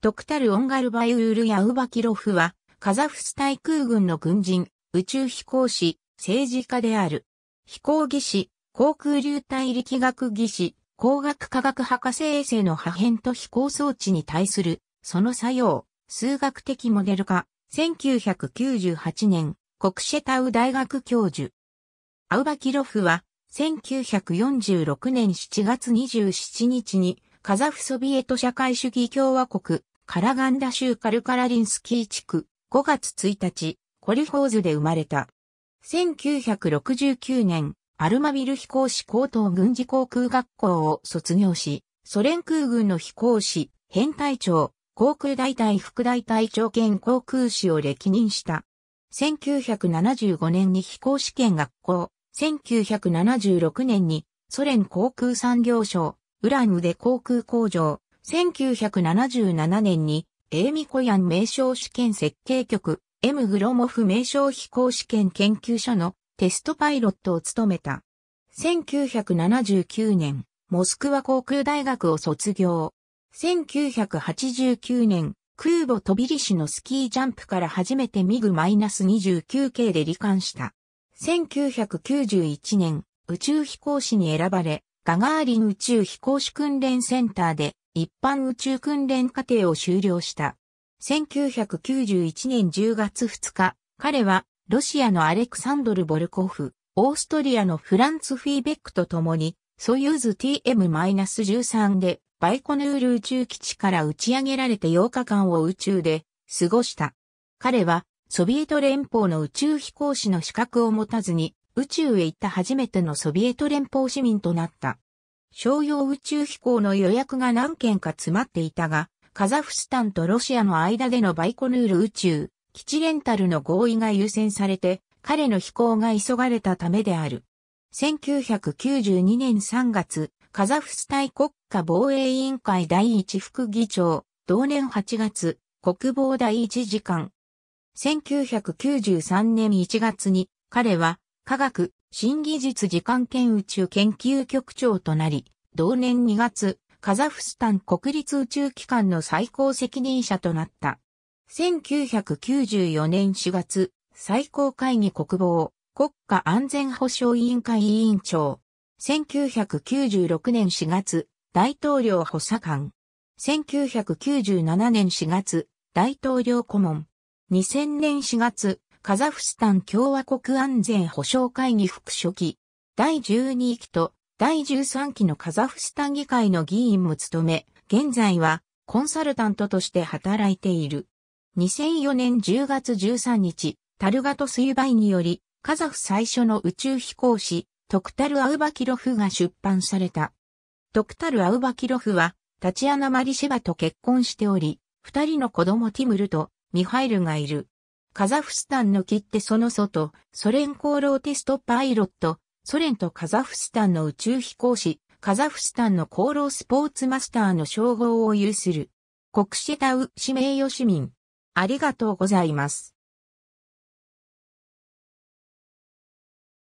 ドクタル・オンガルバイウール・ヤウバキロフは、カザフス対空軍の軍人、宇宙飛行士、政治家である。飛行技師、航空流体力学技師、工学科学博士衛星の破片と飛行装置に対する、その作用、数学的モデル化、1998年、国シェタウ大学教授。アウバキロフは、1946年7月27日に、カザフソビエト社会主義共和国カラガンダ州カルカラリンスキー地区、5月1日、コリフォーズで生まれた。1969年、アルマビル飛行士高等軍事航空学校を卒業し、ソ連空軍の飛行士、編隊長、航空大隊副大隊長兼航空士を歴任した。1975年に飛行試験学校、1976年にソ連航空産業省、ウランウで航空工場、1977年に、エーミコヤン名称試験設計局、M グロモフ名称飛行試験研究所のテストパイロットを務めた。1979年、モスクワ航空大学を卒業。1989年、空母飛びリシのスキージャンプから初めてミグ -29 系で罹患した。1991年、宇宙飛行士に選ばれ、ガガーリン宇宙飛行士訓練センターで一般宇宙訓練課程を修了した。1991年10月2日、彼はロシアのアレクサンドル・ボルコフ、オーストリアのフランツ・フィーベックと共に、ソユーズ TM-13 でバイコヌール宇宙基地から打ち上げられて8日間を宇宙で過ごした。彼はソビエト連邦の宇宙飛行士の資格を持たずに宇宙へ行った初めてのソビエト連邦市民となった。商用宇宙飛行の予約が何件か詰まっていたが、カザフスタンとロシアの間でのバイコヌール宇宙、基地レンタルの合意が優先されて、彼の飛行が急がれたためである。1992年3月、カザフスタ国家防衛委員会第一副議長、同年8月、国防第一次官。1993年1月に、彼は科学、新技術時間圏宇宙研究局長となり、同年2月、カザフスタン国立宇宙機関の最高責任者となった。1994年4月、最高会議国防、国家安全保障委員会委員長。1996年4月、大統領補佐官。1997年4月、大統領顧問。2000年4月、カザフスタン共和国安全保障会議副書記、第12期と第13期のカザフスタン議会の議員も務め、現在はコンサルタントとして働いている。2004年10月13日、タルガト水媒により、カザフ最初の宇宙飛行士、トクタル・アウバキロフが出版された。トクタル・アウバキロフは、タチアナ・マリシェバと結婚しており、二人の子供ティムルとミハイルがいる。カザフスタンの切手その外、ソ連功労テストパイロット、ソ連とカザフスタンの宇宙飛行士、カザフスタンの功労スポーツマスターの称号を有する。国士タウ氏名誉市民。ありがとうございます。